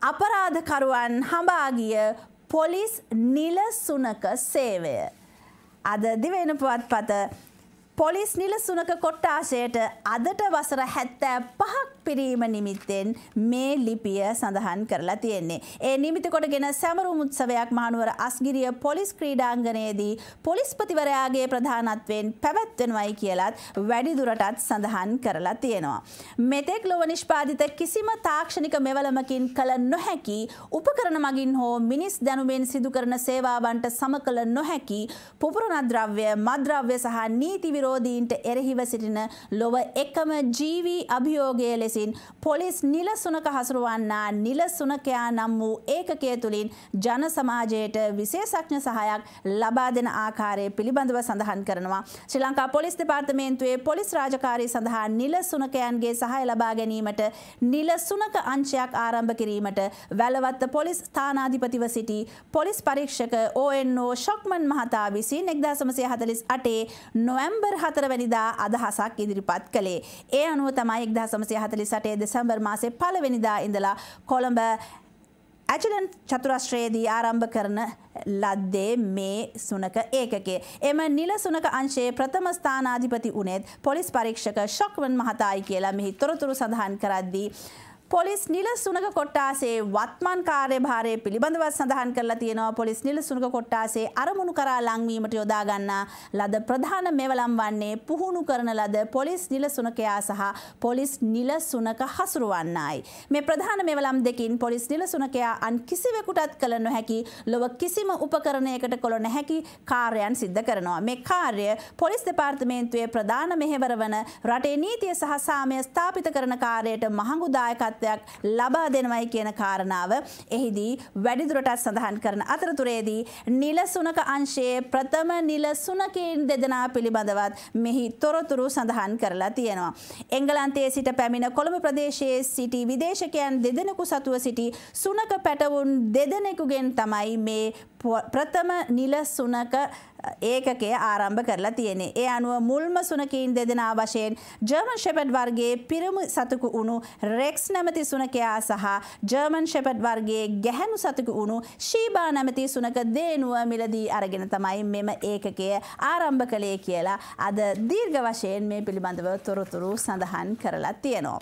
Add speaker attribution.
Speaker 1: අපරාධකරුවන් හඹාගිය police නිලසුනක සේවය. අද දිවෙන පුවත්පත police නිලසුනක කොට්ටාශයට අදට වසර හැත්තෑ පහක් පිරීම නිමිත්තෙන් මේ ලිපිය සඳහන් කරලා තියෙන්නේ. ඒ නිමිතිකොට ගෙන සැමරු මුත්සවයක් මානුවර අස්ගිරිය පොලිස් ක්‍රීඩාංගනයේදී පොලිස්පතිවරයාගේ ප්‍රධානත්වෙන් පැවැත්වෙනවයි කියලත් වැඩිදුරටත් සඳහන් කරලා තියෙනවා. මෙතෙක් ලොව නිෂ්පාදිත කිසිම තාක්ෂණික මෙවලමකින් කළ නොහැකි උපකරන මගින් හෝ මිනිස් දැනුවෙන් සිදුකරන සේවාවන්ට සම කළ නොහැකි පුපුරණද්‍රව්‍ය මද්‍රව්‍ය සහ නීතිවිරෝ විරෝධීන්ට එරෙහිව සිටින ලොව එකම ජීවී අභියෝගය ලෙසින් පොලිස් නිලසුනක හසුරුවන්නා නිලසුනකයා නම් වූ ඒකකය තුළින් ජන සමාජයට විශේෂඥ සහයක් ලබා දෙන ආකාරය පිළිබඳව සඳහන් කරනවා. ශ්‍රී ලංකා පොලිස් දෙපාර්තමේන්තුවේ පොලිස් රාජකාරී සඳහා නිලසුනකයන්ගේ සහය ලබා ගැනීමට නිලසුනක අංශයක් ආරම්භ කිරීමට වැලවත්ත පොලිස් ස්ථානාධිපතිව සිටි පොලිස් පරීක්ෂක ඕ.එන්.ඕ ශොක්මන් මහතා විසින් එක්දාසමසය හතලිස් අටේ නොවැම්බර් හතර වැනිදා අදහසක් ඉදිරිපත් කළේ. ඒ අනුව තමයි එක්දා සමසය හතලි සටේ දෙසම්බර් මාසේ පලවෙනිදා ඉඳලා කොළඹ ඇචලන් චතුරශ්‍රයේදී ආරම්භ කරන ලද්දේ මේ සුනක ඒකකේ. එම නිල සුනක අංශයේ ප්‍රථම ස්ථානාධිපති වනේත් පොලිස් පරීක්ෂක ශොක්වන් මහතායි කියලා මෙහි තොරතුරු සඳහන් කරද්දී. පොලිස් නිල සුනක කොට්ටාසේ වත්මන් කාර්යභාරය පිළිබඳව සඳහන් කරලා තියෙනවා පොලිස් නිල සුනක කොට්ටාසේ අරමුණු කරා ලංවීමට යොදා ගන්නා ලද ප්‍රධාන මෙවලම් වන්නේ පුහුණු කරන ලද පොලිස් නිල සුනකයා සහ පොලිස් නිල සුනක හසුරුවන්නයි. මේ ප්‍රධාන මෙවලම් දෙකින් පොලිස් නිල සුනකයා අන් කිසිවෙකුටත් කළ නොහැකි ලොව කිසිම උපකරණයකට කොළ නැහැකි කාර්යයන් සිද්ධ කරනවා. මේ කාර්ය පොලිස් දෙපාර්තමේන්තුවේ ප්‍රධාන මෙහෙවර වන රටේ නීතිය සහ සාමය ස්ථාපිත කරන කාර්යයට මහඟුදායකත් නායකත්වයක් ලබා දෙනවයි කියන කාරණාව එහිදී වැඩිදුරටත් සඳහන් කරන අතරතුරේදී නිලසුනක අංශයේ ප්‍රථම නිලසුනකින් දෙදෙනා පිළිබඳවත් මෙහි තොරතුරු සඳහන් කරලා තියෙනවා. එංගලන්තයේ සිට පැමිණ කොළඹ ප්‍රදේශයේ සිටි විදේශකයන් දෙදෙනෙකු සතුව සිටි සුනක පැටවුන් දෙදෙනෙකුගෙන් තමයි මේ ප්‍රථම නිල සුනක ඒකකය ආරම්භ කරලා තියෙන්නේ. ඒ අනුව මුල්ම සුනකීන් දෙදෙනා වශයෙන් ජර්මන් ෂෙපඩ් වර්ගයේ පිරිමු සතකු වුණු රෙක්ස් නැමති සුනකයා සහ ජර්මන් ෂෙපඩ් වර්ගයේ ගැහැණු සතකු වුණු ශීබා නැමති සුනක දේනුව මිලදී අරගෙන තමයි මෙම ඒකකය ආරම්භ කළේ කියලා අද දීර්ඝ වශයෙන් මේ පිළිබඳව තොරතුරු සඳහන් කරලා තියෙනවා.